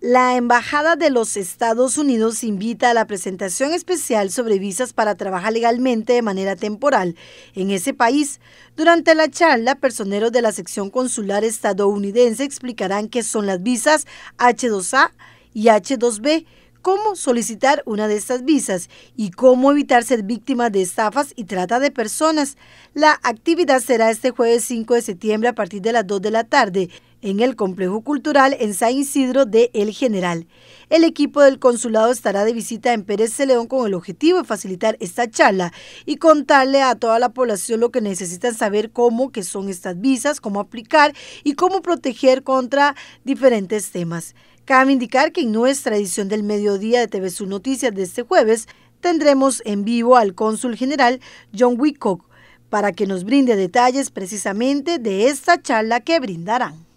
La Embajada de los Estados Unidos invita a la presentación especial sobre visas para trabajar legalmente de manera temporal en ese país. Durante la charla, personeros de la sección consular estadounidense explicarán qué son las visas H2A y H2B, cómo solicitar una de estas visas y cómo evitar ser víctima de estafas y trata de personas. La actividad será este jueves 5 de septiembre a partir de las 2 de la tarde en el Complejo Cultural en San Isidro de El General. El equipo del consulado estará de visita en Pérez León con el objetivo de facilitar esta charla y contarle a toda la población lo que necesitan saber cómo que son estas visas, cómo aplicar y cómo proteger contra diferentes temas. Cabe indicar que en nuestra edición del mediodía de TV Noticias de este jueves tendremos en vivo al cónsul general John Wickock, para que nos brinde detalles precisamente de esta charla que brindarán.